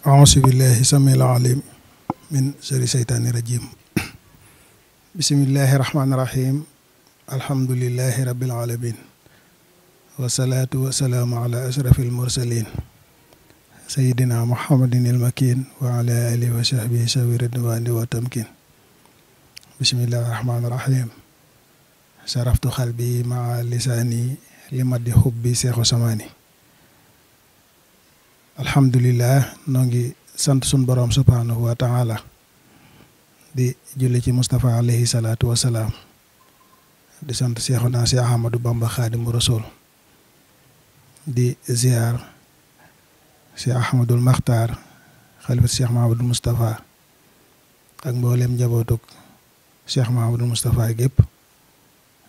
أعوذ بالله السميع العليم من شر الشيطان الرجيم بسم الله الرحمن الرحيم الحمد لله رب العالمين والصلاة والسلام على أشرف المرسلين سيدنا محمد المكين وعلى آله وصحبه سوي الرضوان والتمكين بسم الله الرحمن الرحيم شرفت قلبي مع لساني لمد حبي شيخ سماني Alhamdulillah noo ngi sant sun borom subhanahu wa taala di julli ci mustafa alayhi salatu wa salam di sant Seexuna si Ahmadu Bamba khadim rasul di ziar si Ahmadul makhtar khalifa si mahamoud Mustafa ak mbollem njabotuk si mahamoud Mustafa gep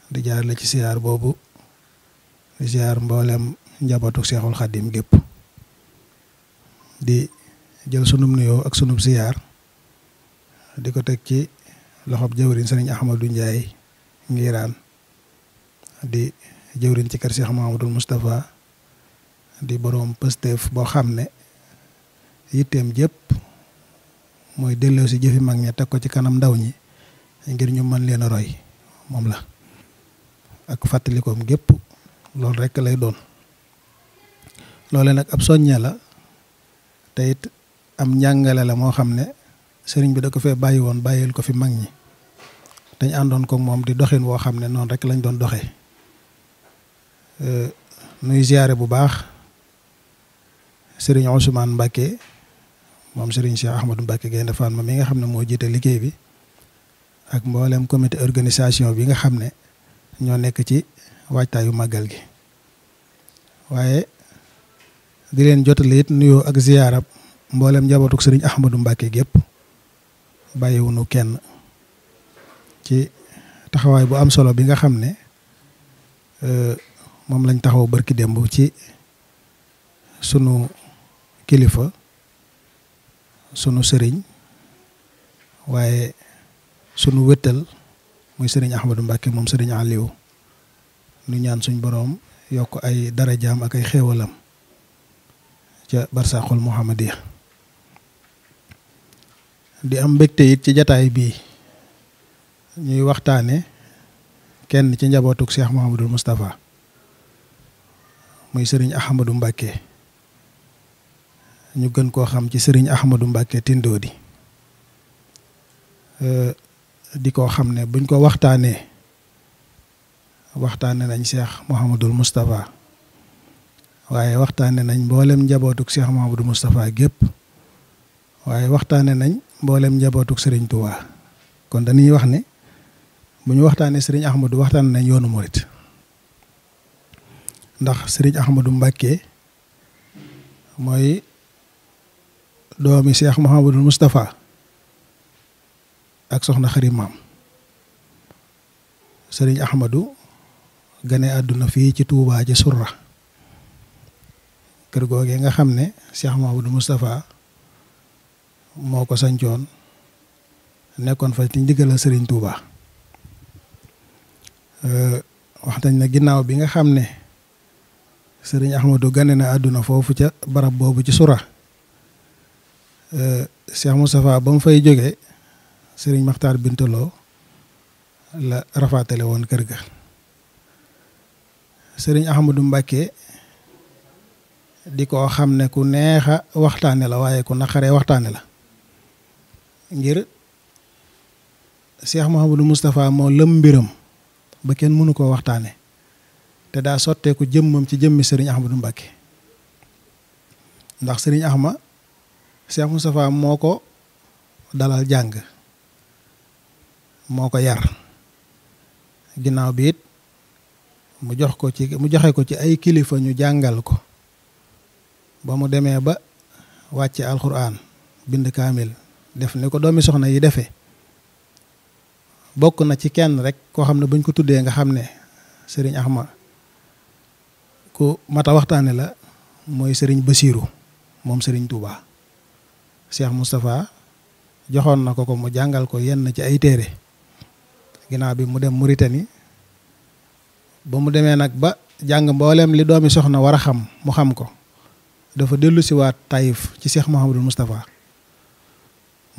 di jaar la ci ziar bobu di ziar mbollem njabotuk cheikhul khadim gep di jël sunum nuyoo ak sunum siyaar di ko teg ci loxob jëwriñ sëriñ Ahmadou njaay Ngiraan di jëwriñ ci kër Cheikh Mahamadul di boroom Pastef boo xam ne yitteem jëpp mooy delloo si jëfi mag ña teg ko ci kanam ndaw ñi ngir ñu man leen roy moom la ak fàttalikoom gépp loolu rekk lay doon loole nag ab soññee la te am njàngale la moo xam ne sëriñ bi da ko fee bàyyi woon bàyyil ko fi mag ñi dañ àndoon ko moom di doxin woo xam ne noonu rek lañ doon doxee nuy ziyaare bu baax sëriñ Ousmane Mbacke moom sëriñ Cheikh Ahmadou Mbacke Gaynde Fatma mi nga xam ne moo jiite liggéey bi ak mboolem comité organisation bi nga xam ne ñoo nekk ci waajtaayu màggal gi waaye di leen jotale it nuyoo ak ziyaarab mboolem njabootuk sëriñ Ahmadou Mbacke gépp bàyyiwunu kenn ci taxawaay bu am solo bi nga xam ne euh, moom lañ taxaw barki démb ci sunu kilifa sunu sëriñ waaye sunu wëttal muy sëriñ Ahmadou Mbacke moom sëriñ Aliou nu ñaan suñ boroom yokk ay darajaam ak ay xéewalam ca barsaqul muhammadiyah di am mbégte yit ci jotaay bi ñuy waxtane kenn ci njabotuk Cheikh Mustafa, mustafa muy serigne Ahmadou mbake ñu gën ko xam ci serigne Ahmadou mbake Tindodi di ko xam ne buñ ko waxtane waxtane nañ Cheikh Mouhamadul Mustafa waye waxtane nañ mbollem njabotuk Cheikh Mamadou mustapha gep waye waxtane nañ mbollem njabotuk Serigne Touba kon dañuy wax ne buñu waxtane Serigne Ahmadou waxtane nañ yoonu mourid ndax Serigne Ahmadou Mbacké moy doomi Cheikh Mouhamadou mustapha ak soxna Serigne Ahmadou gane aduna fi ci Touba ci kër googee nga xam ne Cheikh Mouhamadou Moustapha moo ko sancoon nekkoon fa ci ndigal Serigne Touba euh, wax nañ na ginnaaw bi nga xam ne Serigne Ahmadou gane na àdduna foofu ca barab boobu ci sura euh, Cheikh Moustapha ba mu fay jóge sëriñ Makhtar Bintaloo la rafaatale woon kër ga Serigne Ahmadou Mbacke di koo xam ne ku neex a waxtaane la waaye ku naqaree waxtaane la ngir Cheikh Mouhamadou Moustapha moo lëm mbiram ba kenn mënu koo waxtaane te daa sotteeku jëmmam ci jëmmi sëriñ du Mbacké ndax sëriñ Ahma Cheikh Moustapha moo ko dalal jàng moo ko yar ginnaaw bi mu jox ko ci mu joxe ko ci ay kilifa ñu jàngal ko ba mu demee ba wàcce alxuraan bind kaamil def ni ko doomi soxna yi defee bokk na ci kenn rek koo xam ne buñ ko tuddee nga xam ne sëriñ Axma ku mata waxtaane la mooy sëriñ basiru moom sëriñ Touba. Cheikh mustapha joxoon na ko ko mu jàngal ko yenn ci ay téere ginnaaw bi mu dem Mauritanie ba mu demee nag ba jàng mbooleem li doomi soxna war xam mu xam ko dafa delu ci wat taif ci Cheikh Mouhamadul mustafa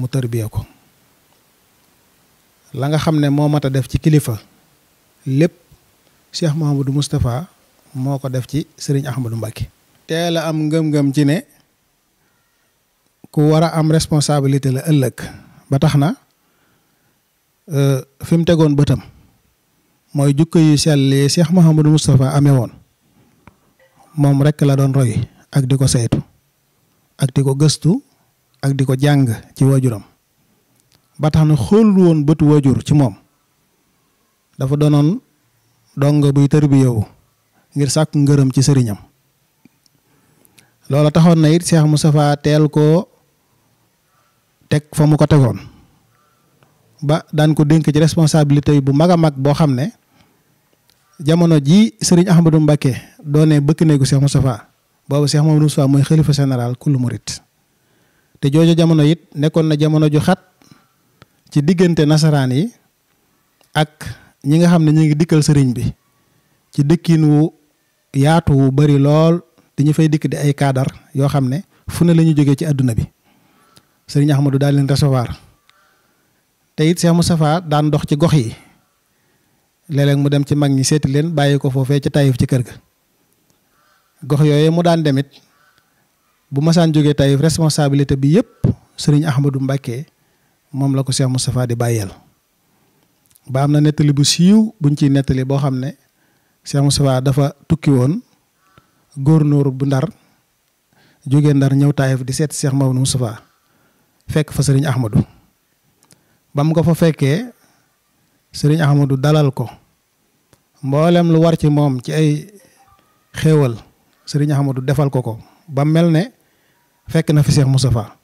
mu tarbiya ko la nga xamne ne mata def ci kilifa lepp Cheikh Mouhamadul mustafa moko def ci Serigne Ahmadou mbake teel am ngeum ngeum ci ne ku wara am responsabilité la ëllëg ba taxna euh fim tegon tegoon bëtam mooy jukko yu sell yi Cheikh Mouhamadou mustafa amee woon moom la doon roy ak diko ko saytu ak diko ko ak diko ko ci wajuram ba tax na xool woon bëtu ci mom dafa donon dong buy terbiyew ngir sak ngeureum ci serignam lola taxon na it Cheikh mustafa tel ko tek famu ko tegon ba dan ko denk ci responsabilité bu maga mag bo xamne ne jamono ji serigne Ahmadou mbake doone bëkk ko Cheikh mustafa boobu Cheikh Mamadou Moussa mooy xalifa général kullu rit te jooju jamono it nekkoon na jamono ju xat ci diggante nasaraan yi ak ñi nga xam ne ñu ngi dikkal sëriñ bi ci dëkkin wu yaatu wu bari lool dañu fay dikk di ay kaadar yoo xam ne fu ne la jógee ci àdduna bi sëriñ Ahmadou daal leen recevoir te it mu Moustapha daan dox ci gox yi léeg mu dem ci mag ñi seeti leen bàyyi ko foofee ca Taïf ci kër ga. gox yooyu mu daan demit bu masaan jógee Taïf responsabilité bi yëpp sëriñ Ahmadou Mbacké moom la ko Cheikh Moustapha di bàyyeel ba am na nettali bu siiw buñ ciy nettali boo xam ne Cheikh Moustapha dafa tukki woon góor góornóor bu ndar jógee ndar ñëw Taïf di seet Cheikh Maodo Moustapha fekk fa sëriñ Ahmadou ba mu ko fa fekkee sëriñ Ahmadou dalal ko mboolem lu war ci moom ci ay xéewal sëriñ Ahmadou defal ko ko ba mel ne fekk na fi Cheikh Moustapha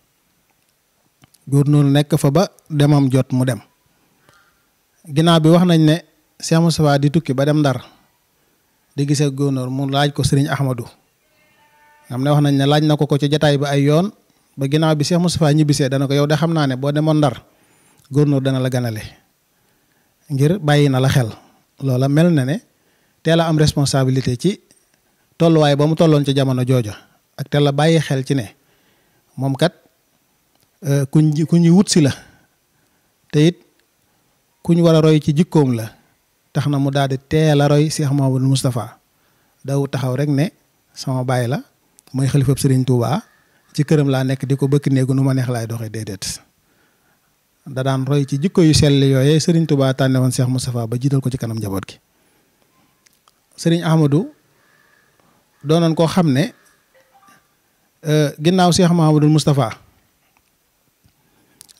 góor noonu nekk fa ba demam jot mu dem ginnaaw bi wax nañ ne Cheikh Moustapha di tukki ba dem Ndar di gisee góor mu laaj ko sëriñ Ahmadou xam ne wax nañ ne laaj na ko ko ci jataay ba ay yoon ba ginnaaw bi Cheikh Moustapha ñibbisee dana ko yow de xam naa ne boo demoon Ndar góor dana la ganale ngir bàyyi na la xel loola mel na ne teela am responsabilité ci tolluwaay ba mu tolloon ca jamono jooja ak te la bàyyi xel ci ne moom kat euh, kuñ ku ñu wut si la te it kuñ war a roy ci jikkoom la tax na mu daal di teel a roy Cheikh Mouhamadou mustafaa daw taxaw rek ne sama bàyyi la mooy xalifab Serigne Touba ci këram laa nekk di ko bëkk néegu nu ma neex laay doxee déedéet da daan roy ci jikko yu sell yooyee Serigne Touba tànne woon Cheikh Moustapha ba jiital ko ci kanam njaboot gi Serigne Ahmadou doonoon koo xam ne euh, ginnaaw Cheikh Mahamadul Moustapha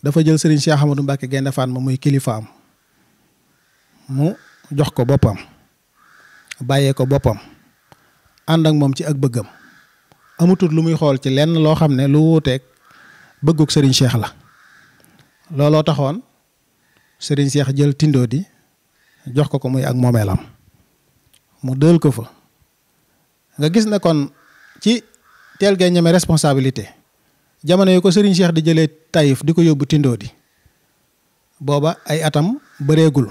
dafa jël Serigne Cheikh Amadou Mbacke Gaynde Fatma muy kilifaam mu jox ko boppam bàyyee ko boppam ànd ak moom ci ak bëggam amutut lu muy xool ci lenn loo xam ne lu wuuteeg bëgguk sëriñ Cheikh la looloo taxoon sëriñ Cheikh jël tindoo di jox ko ko muy ak moomeelam mu dël ko fa. nga gis na kon ci teel gay ñame responsabilité jamono yu ko Serigne Cheikh di jëlee taif, diko yobbu tindo di boba ay atam bëreegul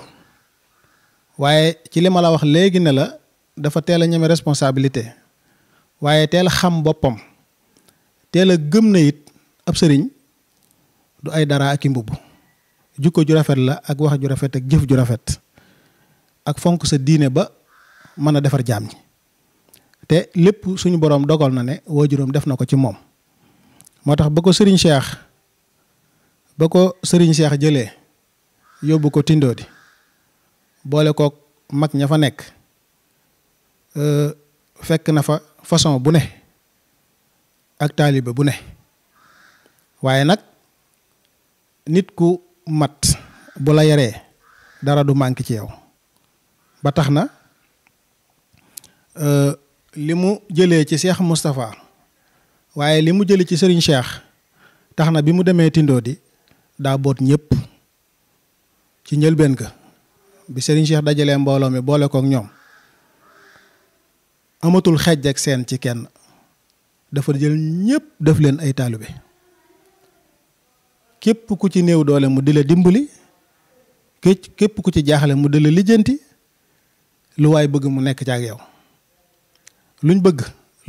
waye ci li ma la wax léegi ne la dafa teel ñame responsabilité waye teel xam bopam teel gëm it ab serigne du ay dara ak i Juko jukko ju rafet la ak wax ju rafet ak jëf ju rafet ak fonk sa diine ba mana defar te lépp suñu borom dogal na ne juróom def na ko ci moom moo tax ba ko sëriñ Cheikh ba ko sëriñ Cheikh jëlee yóbbu ko tindoo Tindoodi boole kook mag ña fa nekk euh, fekk na fa façon bu ne ak taalibe bu ne waaye nag nit ku mat bu la yaree dara du mànk ci yow ba tax na euh, li mu jëlee ci Cheikh Moustapha waaye li mu jëlee ci Serigne Cheikh tax na bi mu demee tindoo di daa boot ñëpp ci njëlbeen ka bi Serigne Cheikh dajalee mbooloo mi boole kook ñoom amatul xejj ak seen ci kenn dafa jël ñëpp def leen ay taalibe képp ku ci néew doole mu di la dimbali képp ku ci jaaxle mu di la lijjanti lu waay bëgg mu nekk ci ak yow. luñ bëgg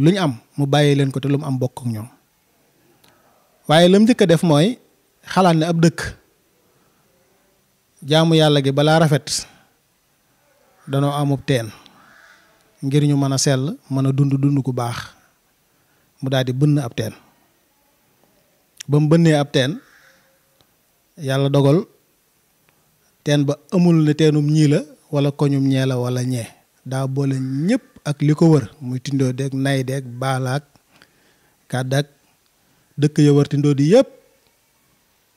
luñ am mu bàyyi leen ko te lu mu am bokk ak ñoom waaye la njëkk a def mooy xalaat ne ab dëkk jaamu yàlla gi balaa rafet danoo amub teen ngir ñu mën a sell mën a dund dund ku baax mu daal di bënn ab teen ba mu bënnee ab teen yàlla dogal teen ba amul ne teenum ñii la wala koñum ñee la wala ñee daa boole ñépp ak li ko wër muy tindoo deeg nay deeg baalaak kàddak dëkk ya wër tindoo di yépp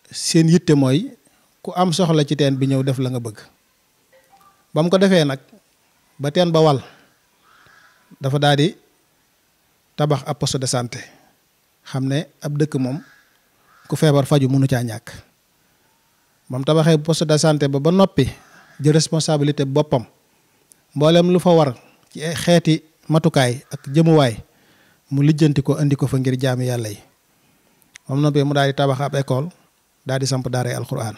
seen yitte mooy ku am soxla ci teen bi ñëw def la nga bëgg bam ko defee nag ba teen ba wal dafa daal tabax ab poste de santé xam ab dëkk moom ku feebar faju mënu caa ñàkk bam mu tabaxee poste de santé ba ba noppi di responsabilité boppam lu fa war ci xeeti matukaay ak jëmuwaay mu lijjanti ko andi ko fa ngir jaami yàlla yi moom noppee mu daal di tabax ab école daal di samp daaray alquran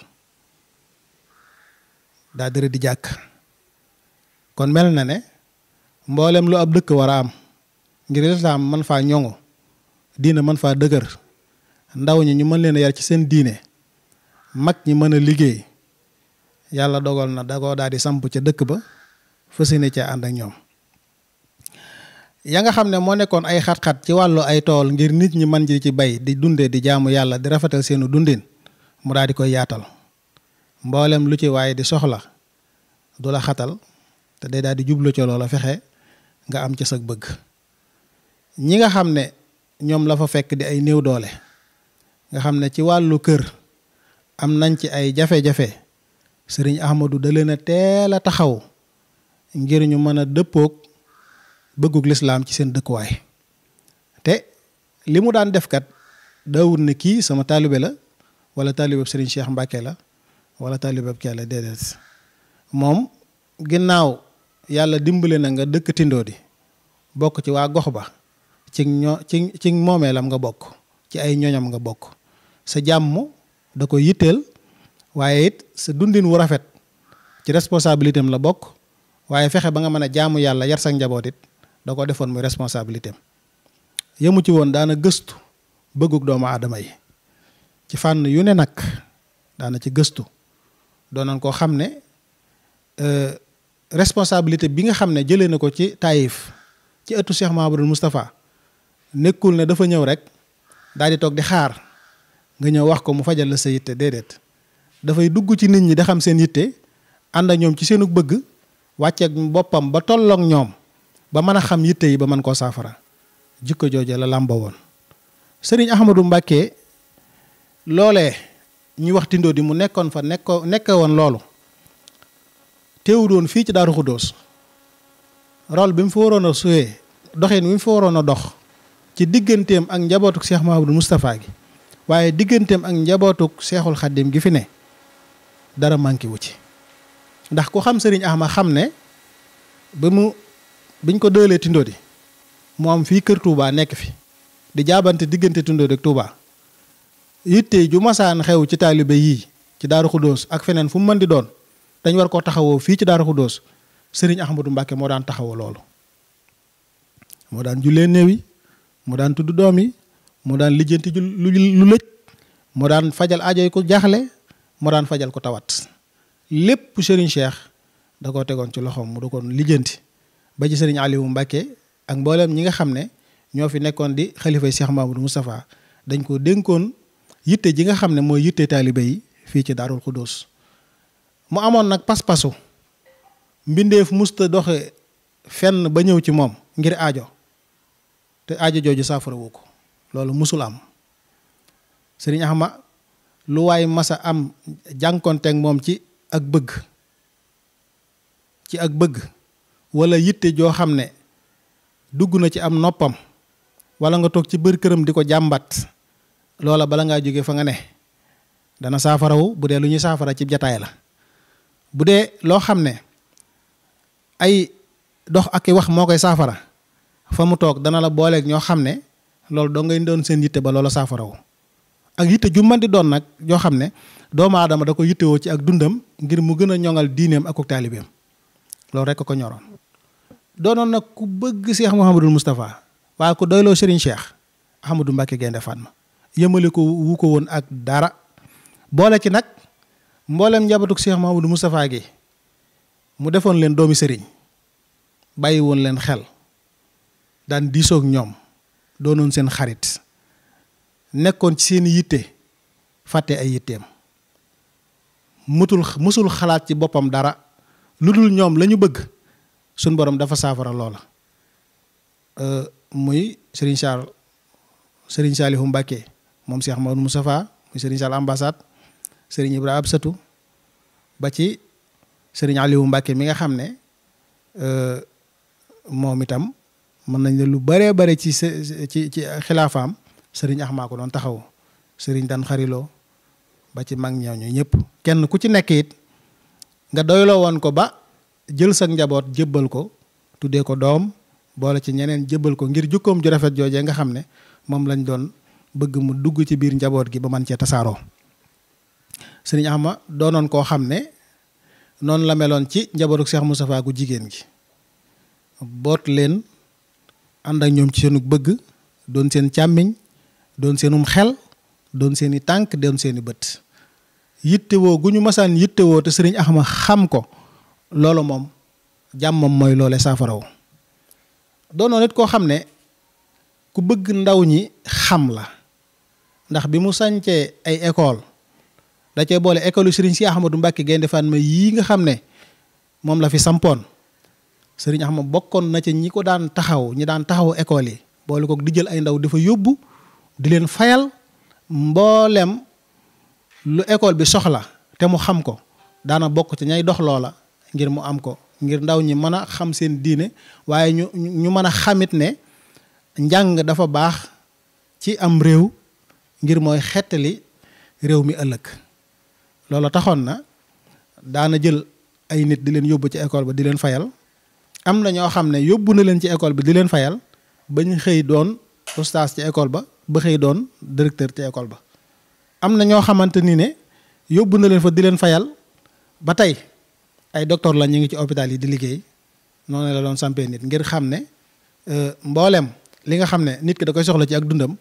daal di rëdd jàkk kon mel na ne mboolem lu ab dëkk am ngir man faa ñoŋu diine man faa dëgër ndaw ñi ñu mën leen yar ci seen diine mag ñi mën a liggéey yàlla dogol na da koo daal di samp ca dëkk ba fas yéene ànd ak ñoom ya nga xam ne moo nekkoon ay xat-xat ci wàllu ay tool ngir nit ñi mën ji ci bay di dundee di jaamu yàlla di rafetal seenu dundin mu daal di koy yaatal mboolem lu ci waaye di soxla du la xatal te day daal di jublu ca loola fexe nga am ca sag bëgg ñi nga xam ne ñoom la fa fekk di ay néew doole nga xam ne ci wàllu kër am nañ ci ay jafe-jafe sëriñ Ahmadou da leen a teel a taxaw ngir ñu mën a dëppook bëggug l'islam ci seen dëkkuwaay te li mu daan def kat dawul ne kii sama taalibe la wala taalibeeb Serigne Cheikh Mbacke la wala taalibeeb kee la déedéet moom ginnaaw yàlla dimbale na nga dëkk tindoo di bokk ci waa gox ba ci ñoo ci ci moomeelam nga bokk ci ay ñoñam nga bokk sa jàmm da ko yitteel waaye it sa dundin wu rafet ci responsabilité la bokk waaye fexe ba nga mën a jaamu yàlla yar sa njaboot da ko defoon muy responsabilité am ci woon daana gëstu bëggug doomu aadama yi ci fànn yu ne nag daana ci gëstu doo doonoon koo xam ne euh, responsabilité bi nga xam ne jëlee na ko ci Taïf ci ëttu Cheikh Mahamadul Moustapha nekkul ne dafa ñëw rek daal di toog di xaar nga ñëw wax ko mu fajal la sa yitte déedéet dafay dugg ci nit ñi da xam seen yitte ànd ak ñoom ci seenu bëgg wàcceek boppam ba tolloog ñoom ba mën a xam yitte yi ba mën koo saafara jikko jooje la làmba woon sëriñ Ahmadou Mbàkke loolee ñu wax Tindodi mu nekkoon fa nekko nekke woon loolu teewu doon fii ci Daaru Xuddoos rôle bi mu fa waroon a suyee doxin bi mu fa waroon a dox ci digganteem ak njabootuk Cheikh Mahamadou gi waaye digganteem ak njabootuk Cheikhul gi fi ne dara manqué wu ci ndax ku xam sëriñ Ahmad xam ne ba mu biñ ko dëlee Tindodi mu am fii kër tuubaa nekk fi di jaabante diggante Tindodi ak Touba yitte ju masaan xew ci taalibe yii ci Daaru Xuddoos ak feneen fu mu mën di doon dañ war koo taxawoo fii ci Daaru Xuddoos Serigne Ahmadou Mbacke moo daan taxawoo loolu. moo daan jullee néew yi moo daan tudd doom yi mu daan lijjanti lu lëj moo daan fajal aajo yi ko jaaxle moo daan fajal ko tawat lépp sëriñ Cheikh da koo tegoon ci loxoom mu da koon lijjanti. ba ci sëriñ Aliou Mbacke ak mboolem ñi nga xam ne ñoo fi nekkoon di xalifay Cheikh Mamadou Moustapha dañ ko dénkoon yitte ji nga xam ne mooy yitte taalibe yi fii ci Daarul Xuddoos mu amoon nag pas-pasu mbindeef musta doxe fenn ba ñëw ci moom ngir aajo te aajo jooju saafarawu ko loolu musul am sëriñ Axma lu waay masa am jànkonteeg moom ci ak bëgg ci ak bëgg wala yitte joo xam ne dugg na ci am noppam wala nga toog ci bër këram di ko jàmbat loola bala ngaa jóge fa nga ne dana saafarawu bu dee lu ñuy saafara ci jataay la bu dee loo xam ne ay dox ak wax moo koy saafara fa mu toog dana la booleek ñoo xam ne loolu doo ngay doon seen yitte ba loola saafarawu ak yitte ju mën doon nag joo xam ne doomu aadama da ko yittewoo ci ak dundam ngir mu gën a ñoŋal diineem ak taalibeem loolu rek ko ñoroon doonoon nag ku bëgg Cheikh Mouhamadul Moustapha waaye ku doyloo Serigne Cheikh Ahmadou Mbacke Gaynde Fatma yëmale ko wu ko woon ak dara boole ci nag mboolem njabatuk Cheikh Mouhamadul Moustapha gi mu defoon leen doomi Serigne bàyyi woon leen xel daan diisoog ñoom doonoon seen xarit nekkoon ci seen yitte fàtte ay yitteem mëtul mësul xalaat ci boppam dara lu dul ñoom lañu bëgg suñ boroom dafa saafara loola euh, muy Serigne Sall Serigne Saliou Mbacké moom Cheikh Maodo Moustapha muy Serigne Sall ambassade Serigne Ibrahima Absatou ba ci Serigne Aliou Mbacké mi nga xam ne euh, moom itam mën nañ ne lu bëree bëri ci ci ci xilaafaam Serigne Axmaa ko doon taxaw sëriñ Dan Xarilo ba ci mag ñooñu ñëpp kenn ku ci nekk it nga doyloo woon ko ba. jël sa njaboot jébbal ko tuddee ko doom boole ci ñeneen jébbal ko ngir jukkoom ju rafet joojee nga xam ne moom lañ doon bëgg mu dugg ci biir njaboot gi ba man cee tasaaroo sëriñ Axma doonoon koo xam ne noonu la meloon ci njabootu Cheikh Moustapha gu jigéen gi boot leen ànd ak ñoom ci seenu bëgg doon seen càmmiñ doon seenum xel doon seeni tànk doon seeni bët yittewoo gu ñu masaan yittewoo te sëriñ Axma xam ko loolu mom jàmmam mooy loole do no nit ko xamné ku bëgg ndaw ñi xam la ndax bi mu sañcee ay école da cee bolé école serigne cheikh ahmadou mbacké Mbàkke Gaynde ma yi nga xamné mom la fi sampoon serigne ahmadou bokkon na ci ñi ko daan taxaw ñi daan taxaw école yi bolé ko di jël ay ndaw difa yobbu di len fayal mbollem lu école bi soxla té mu xam ko daana bok ci ñay dox lola ngir mu am ko ngir ndaw ñi mëna xam seen diine waaye ñu ñu mëna xamit ne njàng dafa baax ci am réew ngir mooy xettali réew mi ëllëg loolu taxoon na daana jël ay nit di leen yóbbu ci école ba di leen fayal am na ñoo xam ne yóbbu na leen ci école bi di leen fayal bañ ñu xëy doon ustaas ci école ba ba xëy doon directeur ci école ba am na ñoo xamante ni ne yóbbu na leen fa di leen fayal ba tey ay docteur la ñu ngi ci hôpital yi di liggéey noonu la doon sampee nit ngir xam ne euh, mbooleem li nga xam ne nit ki da koy soxla ci ak dundam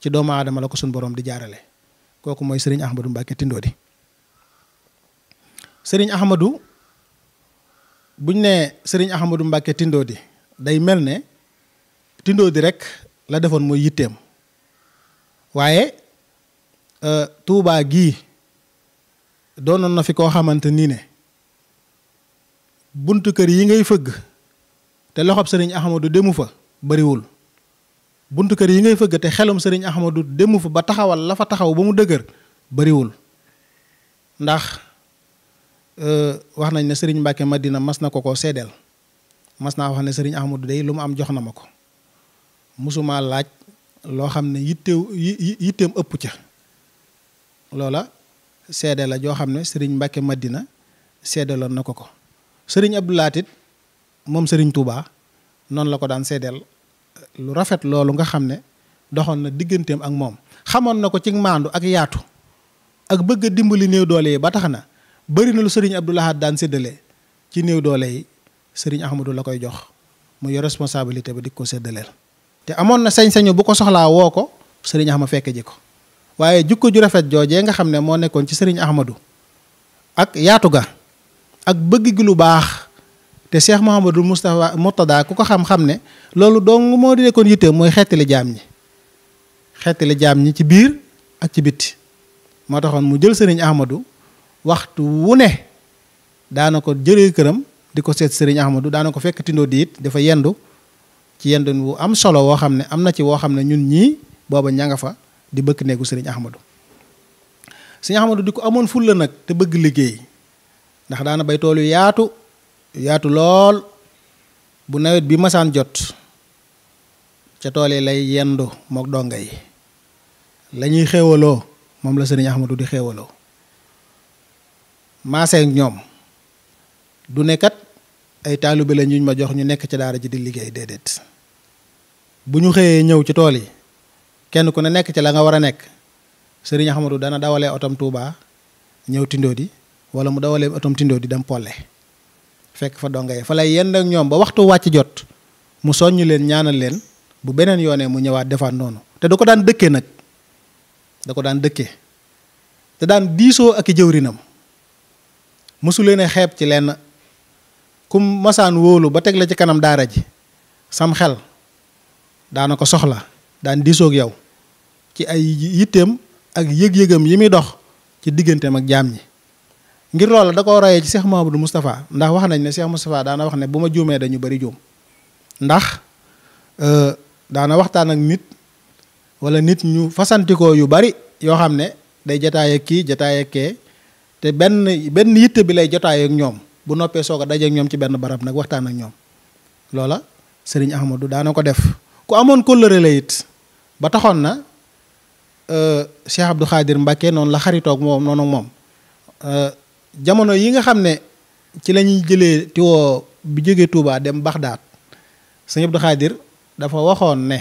ci doomu aadama la ko suñ boroom di jaarale kooku mooy Serigne Ahmadou Mbacke Tindodi Serigne buñ nee Serigne Ahmadou Mbacke Tindodi day mel ne tindoo di rek la defoon mooy yitteem waaye euh, Touba gii doonoon na fi koo xamante nii ne. buntu kër yi ngay fëgg te loxob sëriñ Ahmadou demu fa bariwul buntu kër yi ngay fëgg te xelum sëriñ Ahmadou demu fa ba taxawal la fa taxaw ba mu dëgër bariwul ndax eh, wax nañ ne sëriñ Mbacke Madina mas na ko koo seedeel mas naa wax ne sëriñ Ahmadou day lu mu am jox na ma ko musuma laaj loo xam ne yittew yitteem ëpp ca loola seede la joo sëriñ Madina seedeloon na ko ko sëriñ Abdou Lahat moom sëriñ Touba noonu la ko daan seedeel lu rafet loolu nga xam ne doxoon na digganteem ak moom xamoon na ko ci maandu ak yaatu ak bëgg a dimbali néew doole yi ba tax na bëri na lu sëriñ Abdou Lahat daan séddale ci néew doole yi sëriñ Ahmadou la koy jox mu yor responsabilité ba di ko séddaleel. te amoon na sañ-sañu bu ko soxlaa woo ko sëriñ Ahmadou fekke ji ko waaye jukko ju rafet joojee nga xam ne moo nekkoon ci sëriñ Ahmadou ak yaatu ga. ak bëgg gi lu baax te Cheikh Mouhamadul Moustapha Murtada ku ko xam-xam ne loolu dong moo di nekkoon yitteem mooy xeetali jaam ñi xeetali jaam ñi ci biir ak ci bitti moo taxoon mu jël sëriñ Ahmadou waxtu wu ne daana ko jëlee këram di ko seet sëriñ Ahmadou daana ko fekk tindoo di dafa yendu ci yendu wu am solo woo xam ne am na ci woo xam ne ñun ñii booba ña nga fa di bëkk nekku sëriñ Ahmadou sëriñ Ahmadou di ko amoon fulla nag te bëgg liggéey ndax daana bay tool yaatu yaatu lool bu nawet bi masaan jot ca tool yi lay yendu mook donga yi lañuy xéewaloo moom la sëriñ Ahmadou di xéewaloo maaseeg ñoom du kat ay taalibe la ñu ma jox ñu nekk ci daara ji di liggéey déedéet bu ñu xëyee ñëw ci tool yi kenn ku ne nekk ci la nga war nekk sëriñ Ahmadou dana dawalee otam Touba ñëw di wala mu dawalee otoom tindoo di dem polle fekk fa donga yi fa lay yend ak ñoom ba waxtu wàcc jot mu soññ leen ñaanal leen bu beneen yoonee mu ñëwaat defaat noonu te da ko daan dëkke nag da ko daan dëkke te daan diisoo ak i jëwrinam mësuleene xeeb ci lenn kum masaan wóolu ba teg la ci kanam daara ji sam xel daana ko soxla daan diisoog yow ci ay yitteem ak yëg-yëgam yi muy dox ci digganteem ak jaam yi ngir loola da koo royee ci Cheikh Mahamadou Moustapha ndax wax nañ ne seex Moustapha daana wax ne bu ma juumee dañu bari juum ndax euh, daana waxtaan ak nit wala nit ñu fasantikoo yu bari yoo xam ne day jotaay kii jotaay ak te benn benn yitte bi lay jotaay ñoom bu noppee soog a dajeek ñoom ci benn barab nag waxtaan ak ñoom loola sëriñ Ahmadou daana ko def ku amoon kóllëre la it ba taxoon na euh, Cheikh Abdou Khadir Mbacke noonu la xaritoog moom noonu moom euh, jamono yi nga xam ne ci la jëlee tiwo bi jógee Touba dem Baxdaat sëñ Abdou Khadir dafa waxoon ne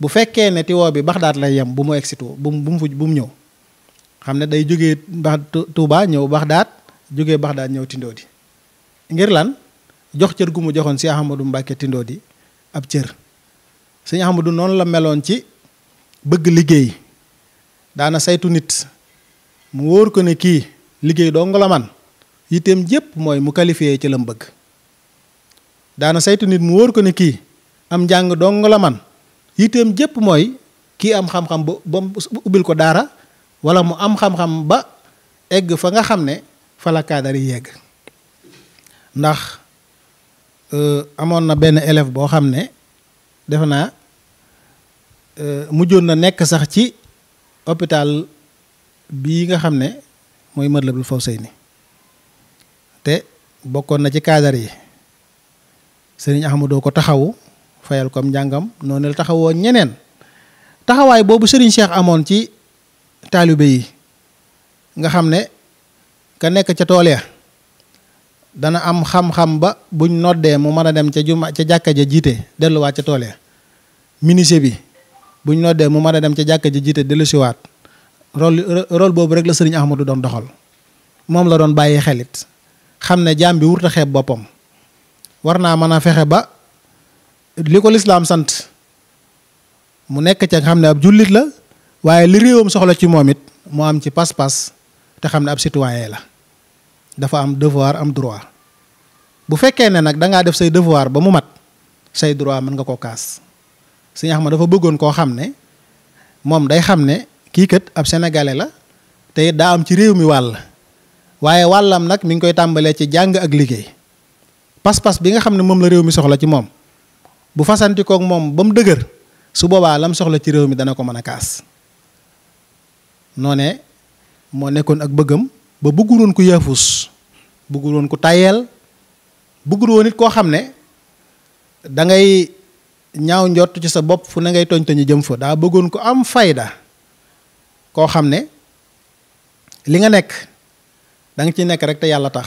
bu fekkee ne tiwo bi Baxdaat lay yem bu mu egsi bu mu bu mu bu mu ñëw xam ne day jógee ba Touba ñëw Baxdaat jógee Baxdaat ñëw di ngir lan jox cër gu mu joxoon si Ahmadou Mbacke di ab cër sëñ Ahmadou noonu la meloon ci bëgg liggéey daana saytu nit mu wóor ko ne kii. liggéey doo nga la yitteem jépp mooy mu qualifié ci lam bëgg daana saytu nit mu wóor ko ne kii am njàng dong la man yitteem jëpp mooy kii am xam-xam ba ubbil ko daara wala mu am xam-xam ba egg fa nga xam ne fa la kaadar yegg ndax euh, amoon na benn élève boo xam ne defe naa euh, mujjoon na nekk sax ci hôpital bii nga xam ne mooy Matlabul Fawzayni te bokkoon na ci cadre yi sëriñ doo ko taxawu fayal ko njàngam noonu la taxawoo ñeneen taxawaay boobu sëriñ Cheikh amoon ci taalibe yi nga xam ne ka nekk ca tool ya dana am xam-xam ba buñ noddee mu mën a dem ca juma ca jàkka ja jiite delluwaat ca tool ya ministre bi buñ noddee mu mën a dem ca jàkka ji jiite dellusiwaat rôle rôle boobu rek la serigne Ahmadou don doxal mom la don baye xelit xamne jam bi wurta xeeb boppam war naa ba liko l'islam sante sant mu nek ci xamne ab julit la waye li rewum soxla ci momit mu am ci pas-pas te xamne ab citoyen la dafa am devoir am droit bu fekke ne nak da nga def say devoir ba mu mat say droit man nga ko kaas serigne ahmadou dafa beggone ko xamne mom day xamne kii kat ab sénégalais la tey daa am ci réew mi wàll waaye wàllam nag mi ngi koy tàmbalee ci jàng ak liggéey pas-pas bi nga xam ne moom la réew mi soxla ci moom bu fasanti koog moom ba mu dëgër su boobaa lam soxla ci réew mi dana ko mën a kaas noo ne moo nekkoon ak bëggam ba bugguloon ku yaafus bëgguloon ku tayeel bëgguloon nit koo xam ne dangay ngay ñaaw njott ci sa bopp fu ne ngay toñ toñu jëm fa daa bëggoon ko am fayda koo xam ne li nga nekk da nga ci nekk rek te yàlla tax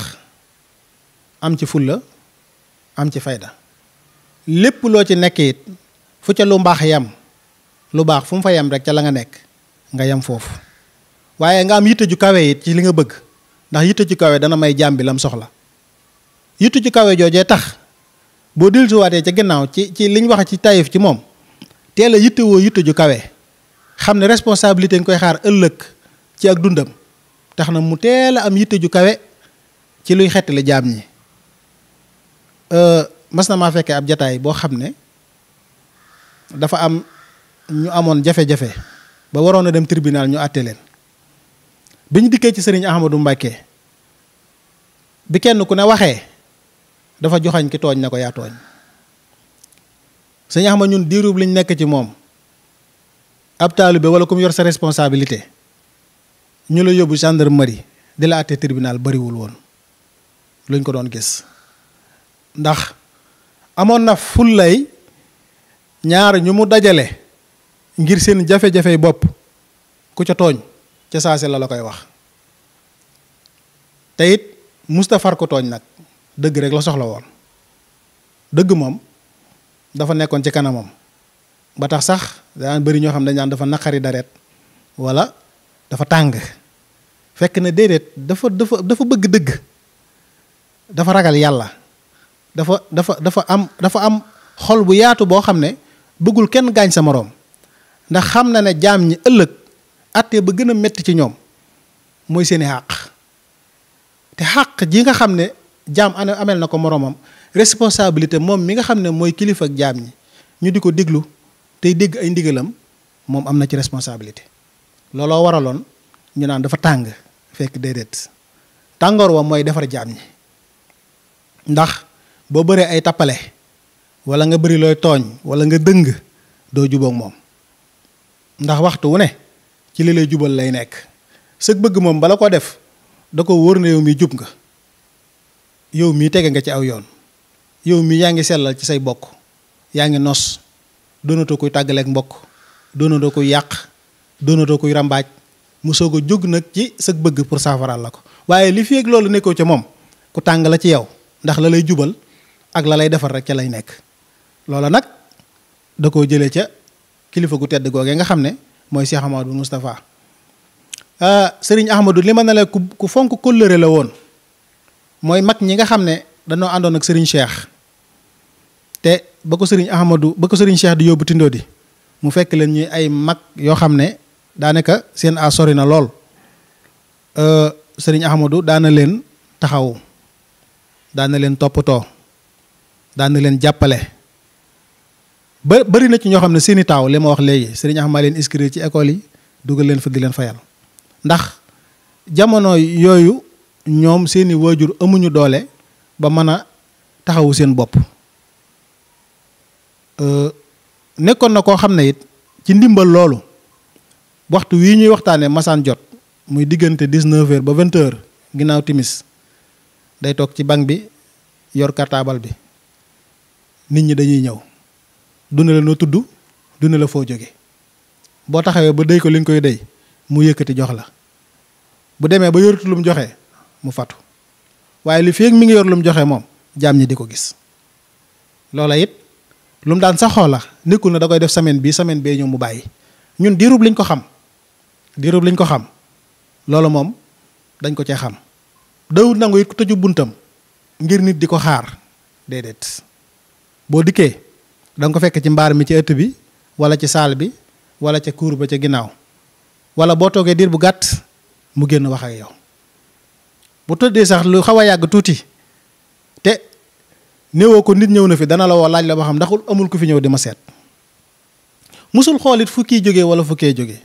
am ci fulla am ci fayda lépp loo ci nekk it fu ca lu mbaax yam lu baax fu mu fa yem rek ca la nga nekk nga yem foofu waaye nga am yitte ju kawe it ci li nga bëgg ndax yitte ju kawe dana may jaam bi lam soxla yitte ju kawe joojee tax boo dellusiwaatee ca ginnaaw ci ci liñ wax ci tayif ci moom teel a yitte woo yitte ju kawe xam ne responsabilité nga koy xaar ëllëg ci ak dundam tax na mu teel a am yitte ju kawe ci luy xettali jaam ñi euh, mas na maa fekkee ab jataay boo xam ne dafa am ñu amoon jafe-jafe ba waroon a dem tribunal ñu àtte leen bi ñu dikkee ci sëriñ Ahmadou Mbacke bi kenn ku ne waxee dafa joxañ ki tooñ na ko yaa tooñ sëriñ Ahmad ñun diirub liñ nekk ci moom ab taalibe wala ku mu yor sa responsabilité ñu la yóbbu gendarmerie di la àtte tribunal bariwul woon luñ ko doon gis ndax amoon na fullay ñaar ñu mu dajale ngir seen jafe-jafe bopp ku ca tooñ ca saase la la koy wax te it Mustafar ko tooñ nag dëgg rek la soxla woon dëgg moom dafa nekkoon ci kanamam ba tax sax daan bëri ñoo xam dañ naan dafa naqari daret wala dafa tàng fekk na déedéet dafa dafa dafa bëgg dëgg dafa ragal yàlla dafa dafa dafa am dafa am xol bu yaatu boo xam ne bëggul kenn gaañ sa moroom ndax xam na ne jaam ñi ëllëg àtte ba gën a metti ci ñoom mooy seeni xàq te xàq ji nga xam ne jaam ameel na ko moroomam responsabilité moom mi nga xam ne mooy kilifa ak jaam ñi ñu di ko déglu tay dégg ay ndigalam moom am na ci responsabilité looloo waraloon ñu naan dafa tàng fekk déedéet tàngoor wa mooy defar jaam ñi ndax boo bëree ay tappale wala nga bëri looy tooñ wala nga dëng doo jubóog moom ndax waxtu wu ne ci li lay jubal lay nekk sëg bëgg moom bala ko def da ko wóor na yow mi jub nga yow mii tege nga ci aw yoon yow mii yaa ngi sellal ci say bokk yaa ngi nos doonatoo koy tàggaleek mbokk doonatoo koy yàq doonatoo koy ràmbaaj mu soog a jóg nag ci sa bëgg pour saafaraal la ko waaye li fi ak loolu nekkoo ca moom ku tàng la ci yow ndax la lay jubal ak la lay defar rek ca lay nekk loola nag da koo jëlee ca kilifa gu tedd googee nga xam ne mooy Cheikh Ahmadou Moustapha ah, sëriñ Ahmadou li ma ne la ku fonk kóllëre la woon mooy mag ñi nga xam ne danoo àndoon ak sëriñ Cheikh te ba ko serigne Ahmadou ba ko serigne Cheikh di yóbbu tindo di mu fekk leen ñuy ay mag yo xamne ne naka seen a sori na lool euh, serigne Ahmadou daana leen taxawu daana leen da na leen jappalé ba bari na ci ño xamne ne seeni taaw li ma wax léegi serigne Ahmad leen inscrire ci école yi dugal leen fa di leen fayal ndax jamono yoyu ñom seeni wajur amuñu doole ba mëna taxawu seen bopp Euh, nekkoon na koo xam ne it ci ndimbal loolu waxtu wii ñuy waxtaanee masaan jot muy diggante dix-neuf heures ba vingt heures ginnaaw timis day toog ci banc bi yor cartable bi nit ñi dañuy ñëw du la noo tudd du la foo jóge boo taxawee ba déy ko li nga koy déy mu yëkkati jox la bu demee ba yoratu lu joxe mu fattu waaye li feeg mi ngi yor lu joxe moom jaam ñi di ko gis loola it lu mu daan saxoo la nekkul na da koy def semaine bi semaine bee ñëw mu bàyyi ñun diirub liñ ko xam diirub liñ ko xam loolu moom dañ ko cee xam dawut nangu it ku tëju buntam ngir nit di ko xaar déedéet boo dikkee da ko fekk ci mbaar mi ci ëtt bi wala ci saal bi wala ca kuur ba ca ginnaaw wala boo toogee diir bu gàtt mu génn wax ak yow bu tëddee sax lu xaw a yàgg tuuti néewoo ko nit ñëw na fi dana la woo laaj la ba xam ndaxul amul ku fi ñëw di ma seet musul xool it fu kii jógee wala fu kee jógee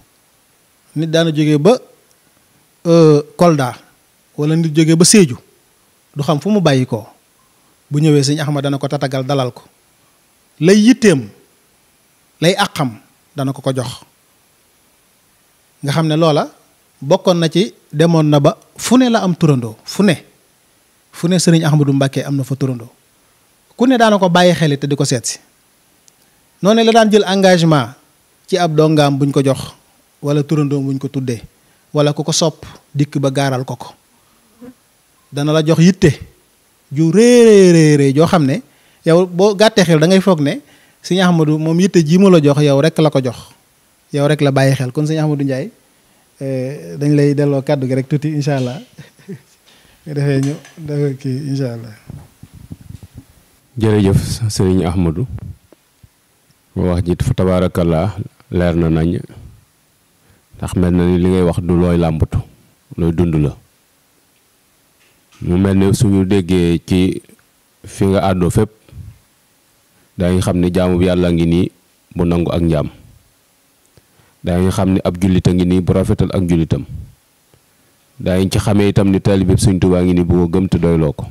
nit daana jógee ba euh, Kolda walla nit jógee ba Sédhiou du xam fu mu bàyyi ko bu ñëwee sëñ Axma dana ko tatagal dalal ko lay lay àqam dana ko ko jox nga xam ne loola bokkoon na ci demoon na ba fu ne la am turandoo fu ne fu ne sëriñ Ahmadou Mbacke am na fa turandoo ku ne daana ko bàyyi xel te diko setti noné si la daan jël engagement ci ab dongam buñ ko jox wala turandom buñ ko tuddé wala kuko sop dik ba garal koko dana la jox yitté ju re re jo xamné yow bo gàttee xel da ngay foog né sëñ Ahmadou mom yitté ji mu la jox yow rek la ko jox yow rek la bàyyi xel kon sëñ Ahmadou euh dañ lay delo kàddu rek tuti inshallah allah ñu dafa kii allah jërëjëf sëriñ Ahmadou wax ji fa tabarakallah leer na nañ ndax mel na ni li ngay wax du looy làmbatu looy dund la mu mel ni suñu déggee ci fi nga àddoo fépp daañu xam ne jaamu bi yàlla ngi nii bu nangu ak njaam daañu xam ne ab jullita ngi nii bu rafetal ak jullitam daañu ci xamee itam ni taalibe Sëriñ tuba ngi nii bu ko gëm te doyloo ko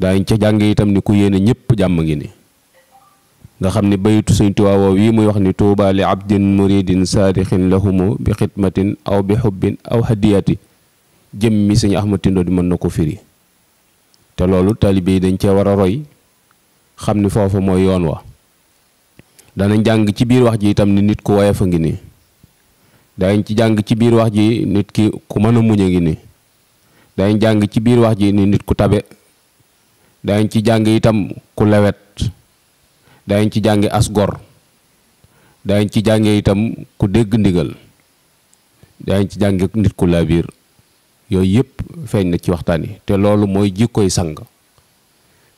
daañ ca jàng itam ni ku yéene ñëpp jàmm ngi ni nga xam ni baytu Sëñ Tuubaa woow wii muy wax ni tuuba li abdin muridin saadixin lahumu bi xidmatin aw bi xubbin aw hadiyati jëm mi Sëñ Ahmad Tindo di mën na ko firi te loolu taalibe yi dañ cee war a roy xam ni foofa mooy yoon wa danañ jàng ci biir wax ji nit ku woyof ngi nii ci jàng ci biir wax ji nit ki mën a muñ a ngi nii daañ jàng ci biir wax ji ni nit ku tabe dañ ci jàng itam ku lewet dañ ci jànge asgor dañ ci jànge itam ku dégg ndigal dañ ci jànge nit ku labir yooyu yépp feeñ na ci te loolu mooy jikkoy sang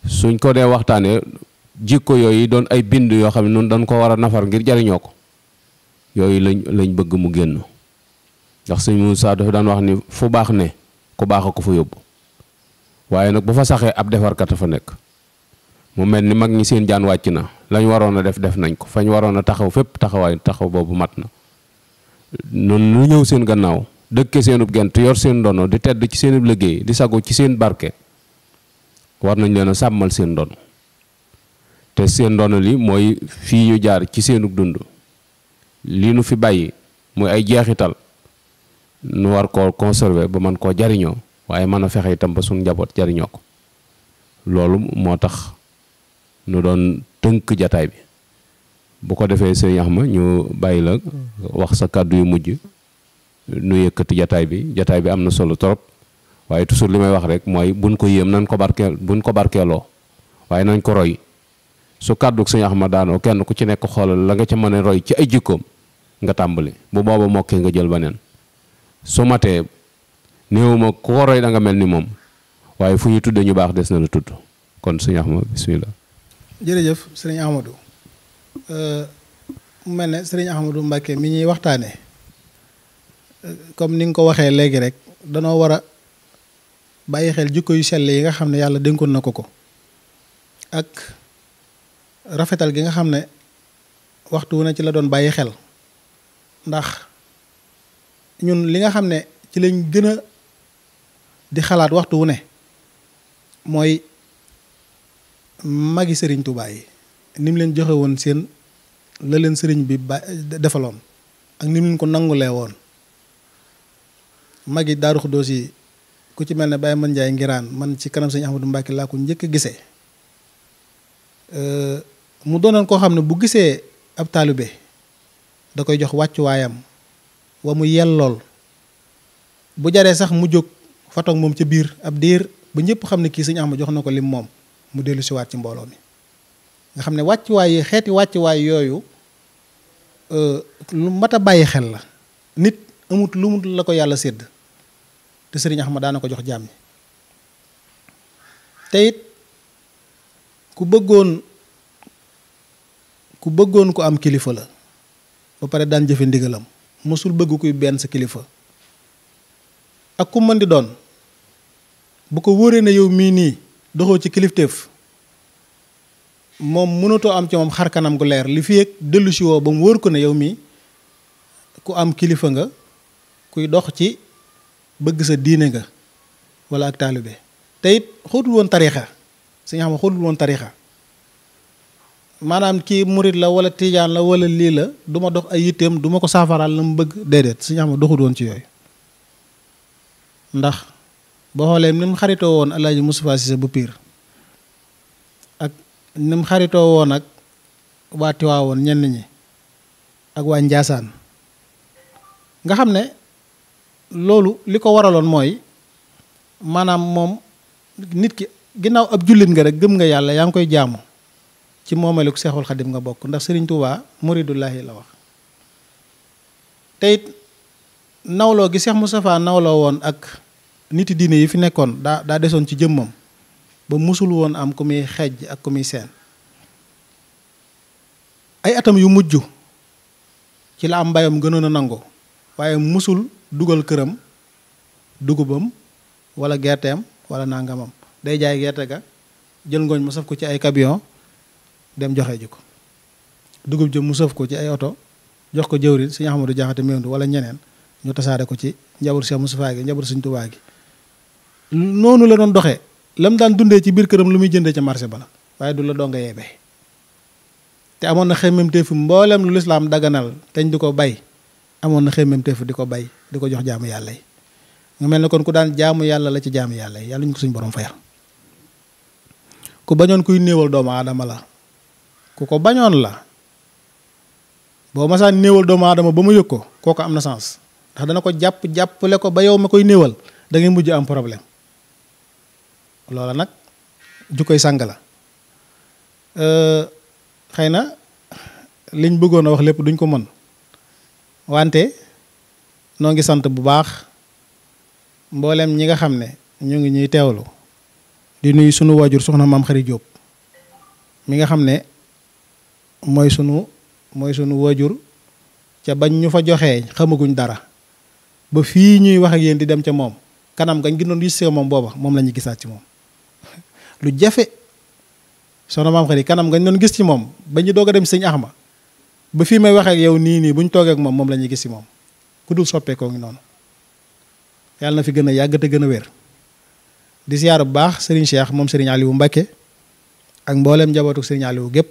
suñ ko dee waxtaanee jikko yooyu doon ay bind yoo xam ne dañ ko war a nafar ngir jariñoo ko yooyu lañ lañ bëgg mu génn ndax sëñ Moussa dafa daan wax ni fu baax ne ku baax ko yóbbu waaye nag bu fa saxee ab defarkat a fa nekk mu mel ni mag ñi seen jaan wàcc na lañ waroon a def def nañ ko fañ waroon a taxaw fépp taxawaay taxaw boobu mat na noonu lu ñëw seen gannaaw dëkke seenub gent yor seen ndono di tedd ci seenub liggéey di sago ci seen barke war nañ leen a sàmmal seen ndono te seen ndono li mooy fii ñu jaar ci seenub dund lii nu fi bàyyi muy ay jeexital nu war koo conserver ba man koo jariñoo waaye mën a fexe itam ba suñ njaboot jariñoo ko loolu moo tax nu doon tënk jataay bi bu ko defee sëñ ma ñu bàyyi la wax sa kàddu yu mujj nu yëkkati jataay bi jataay bi am na solo trop waaye toujours li may wax rek mooy buñ ko yéem nañ ko barkeel buñ ko barkeeloo waaye nañ ko roy su kàddu sëñ ma daanoo kenn ku ci nekk xoolal la nga ci mën roy ci ay jikkoom nga tàmbali bu booba mokkee nga jël beneen su matee néewuma ko roy da nga mel ni moom waaye fu ñu tudd ñu baax des na la tudd kon suñu wax ma bisimilah. jërëjëf sëriñ Amadou mu mel ne sëriñ Amadou Mbacke mi ñuy waxtaanee comme ni nga ko waxee léegi rek danoo war a bàyyi xel jikko yu sell yi nga xam ne yàlla dénkoon na ko ko ak rafetal gi nga xam ne waxtuwu na ci la doon bàyyi xel ndax ñun li nga xam ne ci lañ gën di xalaat waxtu wu ne mooy mag yi sëriñ Tuubaa yi ni leen joxewoon seen la leen sëriñ bi ba defaloon ak ni mu leen ko nangulee woon magi Daaru Xudoos yi ku ci mel ne Baye Man Njaay ngiraan man ci kanam sëñ Ahmadou Mbàkke laa ko njëkk a mu doonoon koo xam ne bu gisee ab taalibe da koy jox wàccuwaayam wa mu yellool bu jaree sax mu jóg fa mom moom ca biir ab diir ba ñëpp xam ne kii sëñ Ahmad jox na lim moom mu ci mi nga ne wàccuwaay yi xeeti mata yooyu euh, lu mat xel la nit amut lu mu la ko yàlla sédd te sëriñ Ahmad daana ko jox jàmm te ku bëggoon ku bëggoon ko am kilifa la ba pare daan jëfe ndigalam mosul bëgg kuy benn sa kilifa ak ku mën di doon bu ko wóoree ne yow mii nii doxoo ci kilifteef moom mënatoo am ci moom xar kanam gu leer li fi dellu si woo ba mu wóor ko ne yow mii ku am kilifa nga kuy dox ci bëgg sa diine nga wala ak taalibe te it woon tariixa si nga xam ne woon tariixa maanaam kii murit la wala tiijaan la wala lii la duma ma dox ay yitteem du ko saafaraal la mu bëgg déedéet si nga xam doxut woon ci yooyu ndax boo xoolee ni mu xaritoo woon El Hadj Moustapha Cissé bu piir ak ni xaritoo woon ak waa Tiwaawoon ñenn ñi ak waa Njaasaan nga xam ne loolu li ko waraloon mooy maanaam moom nit ki ginnaaw ab jullit nga rek gëm nga yàlla yaa ngi koy jaamu ci moomeelu Seexul Xadim nga bokk ndax Sëriñ Tuubaa muridullahi la wax te nawloo gi Seex Mustafaa nawloo woon ak nit diine yi fi nekkoon daa daa desoon ci jëmmam ba musul woon am ku muy xejj ak ku muy seen ay atam yu mujj ci la am mbayam gënoon a nangu waaye musul dugal këram dugubam wala gerteem wala nangamam day jaay gerte ga jël ngooñ mu saf ko ci ay camion dem joxe ji ko dugub jëm mu saf ko ci ay oto jox ko jëwrin si nga xamante jaaxate mewndu wala ñeneen ñu tasaare ko ci njabur Cheikh Moustapha gi njabur Sëñ Tuubaa gi nonu la doon doxé lam daan dundé ci bir kërëm lu muy jëndé ci marché bala waye du la nga yébé te amon na téfu mbolam lu l'islam daganal tañ diko bay amon na xémem téfu diko bay diko jox jaamu yalla yi nga melni kon ku daan jaamu yalla la ci jaamu yalla yi yàlla ñu ko suñu borom fayal ku bañon kuy néewal doom aadama la ku ko bañon la ma sa néewal doom aadama ba mu yëg ko amna sens ndax dana ko japp ko ba yow ma koy da ngay mujj am problème lola nak jukoy sanggala. euh xeyna liñ bëggono wax lepp duñ ko mën wante no ngi sante bu baax mboolem ñi nga xamne ñu ngi ñuy tewlu di nuyu sunu wajur soxna mam xari job mi nga xamne moy sunu mooy sunu wajur ca bañ ñu fa joxe xamaguñ dara ba fi ñuy wax ak yeen di dem ca mom kanam gañ gi non yu mom boba mom lañu gisaat ci mom lu jafe soxna maam xëri kanam nga ñu doon gis ci moom ba ñu doog a dem sëñ Axma ba fii may waxeek yow nii nii buñ ñu moom moom la ñuy gis ci moom ku dul soppeekoo ngi noonu yàlla na fi gën a yàgg te gën a wér. di siyaar bu baax Serigne Cheikh moom Serigne Aliou Mbacke ak mboolem njabootu Serigne Aliou gépp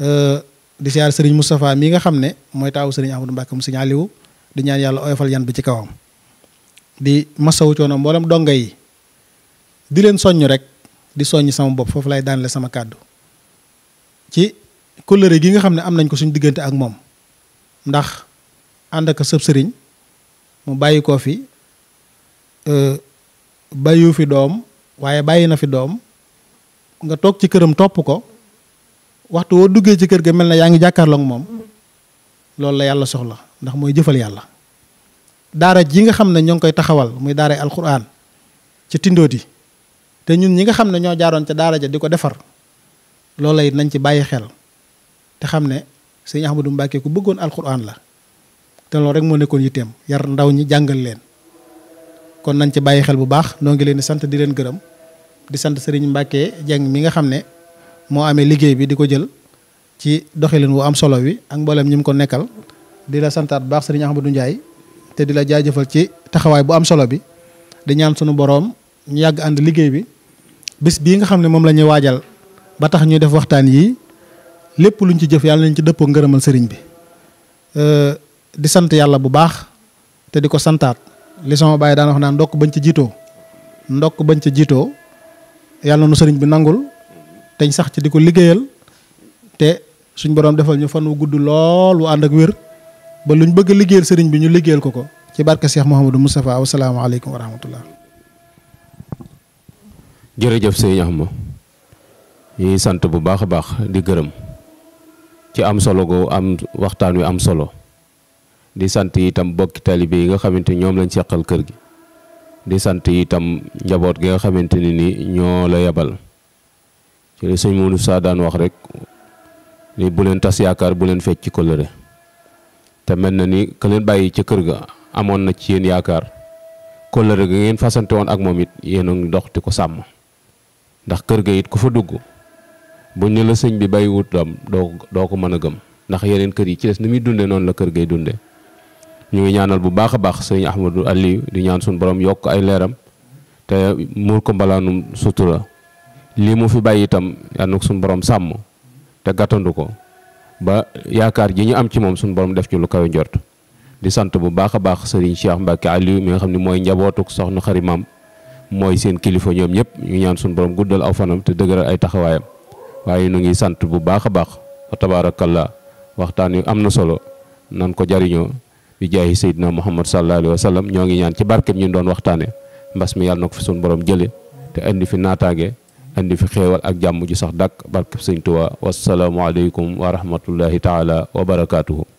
euh, di siyaar Serigne Moustapha mii nga xam ne mooy taawu Serigne du Mbacke mu Serigne Aliou di ñaan yàlla oyofal yan bi ci kawam. di masawu coono mboolem donga yi di leen soññ rek di soññ sama bopp foofu lay daanale sama kàddu ci kóllëre gi nga xam ne am nañ ko suñu diggante ak moom ndax ànd ak sëb sëriñ mu bàyyi koo fi euh, bàyyiwu fi doom waaye bàyyi na fi doom nga toog ci këram topp ko waxtu woo duggee ci kër ga mel na yaa ngi jàkkaarloog moom loolu la yàlla soxla ndax mooy jëfal yàlla daara ji nga xam ne ñoo ngi koy taxawal muy daaray alxuraan ci tindooti te ñun ñi nga xam ne ñoo jaaroon ca daara ja di ko defar loola it nañ ci bàyyi xel te xam ne sëñ du Mbacke ku bëggoon alxuraan la te loolu rek moo nekkoon yitteem yar ndaw ñi jàngal leen kon nañ ci bàyyi xel bu baax noo ngi leen di sant di leen gërëm di sant sëriñ mbàkkee Dieng mi nga xam ne moo amee liggéey bi di ko jël ci doxalin wu am solo wi ak mboolem ñi mu ko nekkal di la santaat bu baax sëriñ du Ndiaye te di la jaajëfal ci taxawaay bu am solo bi di ñaan boroom ñu yàgg ànd liggéey bi. bis bi nga xamne mom lañuy wajal ba tax ñu def waxtaan yi lepp luñ ci jëf yalla lañ ci depp ngërëmal sëriñ bi euh, di sante yalla bu baax te diko li sama baye daan wax naan ndokk bañ ci jito ndokk bañ ci jito yalla nu sëriñ bi nangul tañ sax ci diko ko te suñ borom defal ñu fan wu gudd lool wu and ak wër ba luñ bëgg liggéeyal sëriñ bi ñu liggéeyal ko ko ci barke Cheikh alaykum wa rahmatullah jërëjëf sëñ Axma yi sant bu baax a baax di gërëm ci am solo go am waxtaan wi am solo di sant itam bokki taalibe yi nga xamante ñoom lañ seqal kër gi di sant itam njaboot gi nga xamante ni ñoo la yebal ci li sëñ Mounu Sa daan wax rek ni bu leen tas yaakaar bu leen fecc ci kóllëre te mel na ni ka leen bàyyi ci kër ga amoon na ci yéen yaakaar kóllëre ga ngeen fasante woon ak moom it dox di ko sàmm ndax kër ga it ku fa dugg bu ne la sëñ bi bàyyiwut dom doo doo ko mën a gëm ndax yeneen kër yi ci des ni muy dunde noonu la kër gay dunde ñu ngi ñaanal bu baax a baax sëñ Ahmadou Aliou di ñaan suñu borom yokk ay leeram te muur ko mbalaanum sutura lii mu fi bàyyi itam yàlla na borom sàmm te gàttandu ko ba yaakaar ji ñu am ci moom suñu borom def ci lu kawe njort di sant bu baax a baax sëriñ Cheikh Mbacke Aliou mi nga xam ne mooy njabootuk soxna xarimam mooy seen kilifa ñoom ñëpp ñu ñaan suñu borom guddal aw fanam te dëgëral ay taxawaayam waaye ñu ngi sant bu baax a baax wa tabaarakallaa waxtaan yu am na solo nan ko jariñoo bi jaayi Seydina Muhammad sallallahu alayhi wa sallam ñoo ngi ñaan ci barkeb ñu doon waxtaane mbas mi yàlla na ko fi suñu borom jële te andi fi naataange andi fi xéewal ak jàmm ju sax dàkk barkeb Sëñ Tuubaa alaykum wa rahmatullahi taala wa barakaatuhu